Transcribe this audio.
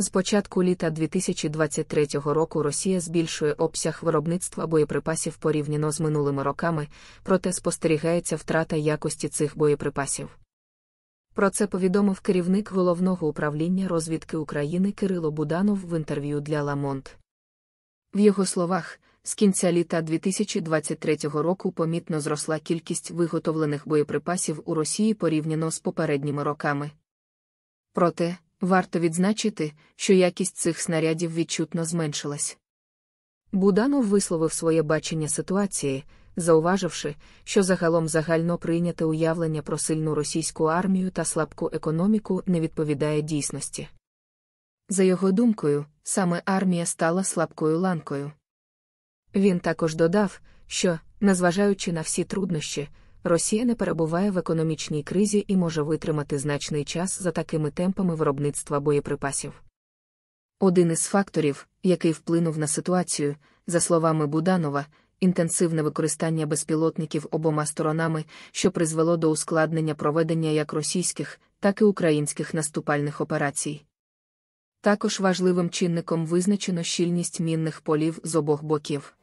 З початку літа 2023 року Росія збільшує обсяг виробництва боєприпасів порівняно з минулими роками, проте спостерігається втрата якості цих боєприпасів. Про це повідомив керівник головного управління розвідки України Кирило Буданов в інтерв'ю для Ламонт. В його словах, з кінця літа 2023 року помітно зросла кількість виготовлених боєприпасів у Росії порівняно з попередніми роками. Проте, Варто відзначити, що якість цих снарядів відчутно зменшилась. Буданов висловив своє бачення ситуації, зауваживши, що загалом загально прийняте уявлення про сильну російську армію та слабку економіку не відповідає дійсності. За його думкою, саме армія стала слабкою ланкою. Він також додав, що, незважаючи на всі труднощі, Росія не перебуває в економічній кризі і може витримати значний час за такими темпами виробництва боєприпасів. Один із факторів, який вплинув на ситуацію, за словами Буданова, інтенсивне використання безпілотників обома сторонами, що призвело до ускладнення проведення як російських, так і українських наступальних операцій. Також важливим чинником визначено щільність мінних полів з обох боків.